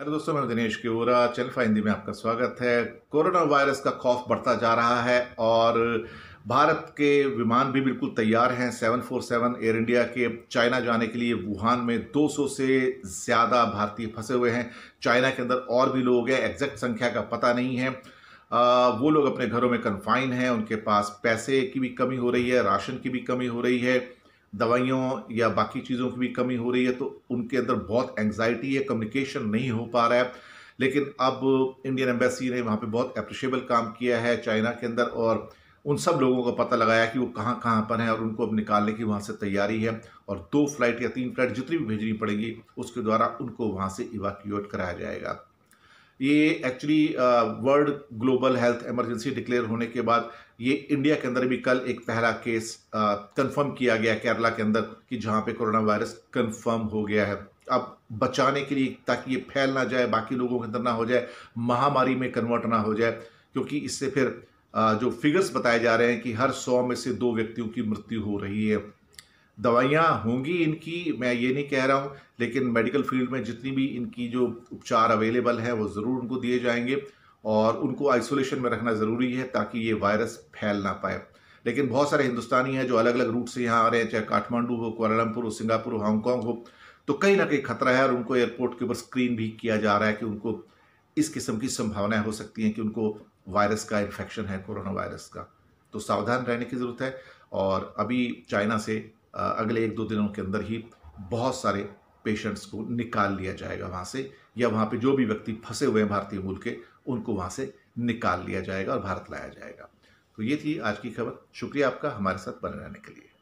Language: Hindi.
हेलो दोस्तों मैं दिनेश क्योरा चेल्फा हिंदी में आपका स्वागत है कोरोना वायरस का खौफ बढ़ता जा रहा है और भारत के विमान भी बिल्कुल तैयार हैं 747 एयर इंडिया के चाइना जाने के लिए वुहान में 200 से ज़्यादा भारतीय फंसे हुए हैं चाइना के अंदर और भी लोग हैं एग्जैक्ट संख्या का पता नहीं है आ, वो लोग अपने घरों में कन्फाइन हैं उनके पास पैसे की भी कमी हो रही है राशन की भी कमी हो रही है दवाइयों या बाकी चीज़ों की भी कमी हो रही है तो उनके अंदर बहुत एंग्जाइटी है कम्युनिकेशन नहीं हो पा रहा है लेकिन अब इंडियन एम्बेसी ने वहाँ पे बहुत अप्रिशिएबल काम किया है चाइना के अंदर और उन सब लोगों को पता लगाया कि वो कहाँ कहाँ पर हैं और उनको अब निकालने की वहाँ से तैयारी है और दो फ्लाइट या तीन फ्लाइट जितनी भी भेजनी पड़ेगी उसके द्वारा उनको वहाँ से इवाक्यूएट कराया जाएगा ये actually world global health emergency declare होने के बाद ये इंडिया के अंदर भी कल एक पहला केस कंफर्म uh, किया गया केरला के अंदर कि जहाँ पे कोरोना वायरस कंफर्म हो गया है अब बचाने के लिए ताकि ये फैल ना जाए बाकी लोगों के अंदर ना हो जाए महामारी में कन्वर्ट ना हो जाए क्योंकि इससे फिर uh, जो फिगर्स बताए जा रहे हैं कि हर सौ में से दो व्यक्तियों की मृत्यु हो रही है दवाइयाँ होंगी इनकी मैं ये नहीं कह रहा हूँ लेकिन मेडिकल फील्ड में जितनी भी इनकी जो उपचार अवेलेबल हैं वो ज़रूर उनको दिए जाएंगे और उनको आइसोलेशन में रखना ज़रूरी है ताकि ये वायरस फैल ना पाए लेकिन बहुत सारे हिंदुस्तानी हैं जो अलग अलग रूट से यहाँ आ रहे हैं चाहे काठमांडू हो कुआलालंपुर हो सिंगापुर हो हांगकॉन्ग हो तो कहीं ना कहीं खतरा है और उनको एयरपोर्ट के ऊपर स्क्रीन भी किया जा रहा है कि उनको इस किस्म की संभावनाएं हो सकती हैं कि उनको वायरस का इन्फेक्शन है कोरोना वायरस का तो सावधान रहने की ज़रूरत है और अभी चाइना से अगले एक दो दिनों के अंदर ही बहुत सारे पेशेंट्स को निकाल लिया जाएगा वहाँ से या वहाँ पे जो भी व्यक्ति फंसे हुए हैं भारतीय मूल के उनको वहाँ से निकाल लिया जाएगा और भारत लाया जाएगा तो ये थी आज की खबर शुक्रिया आपका हमारे साथ बने रहने के लिए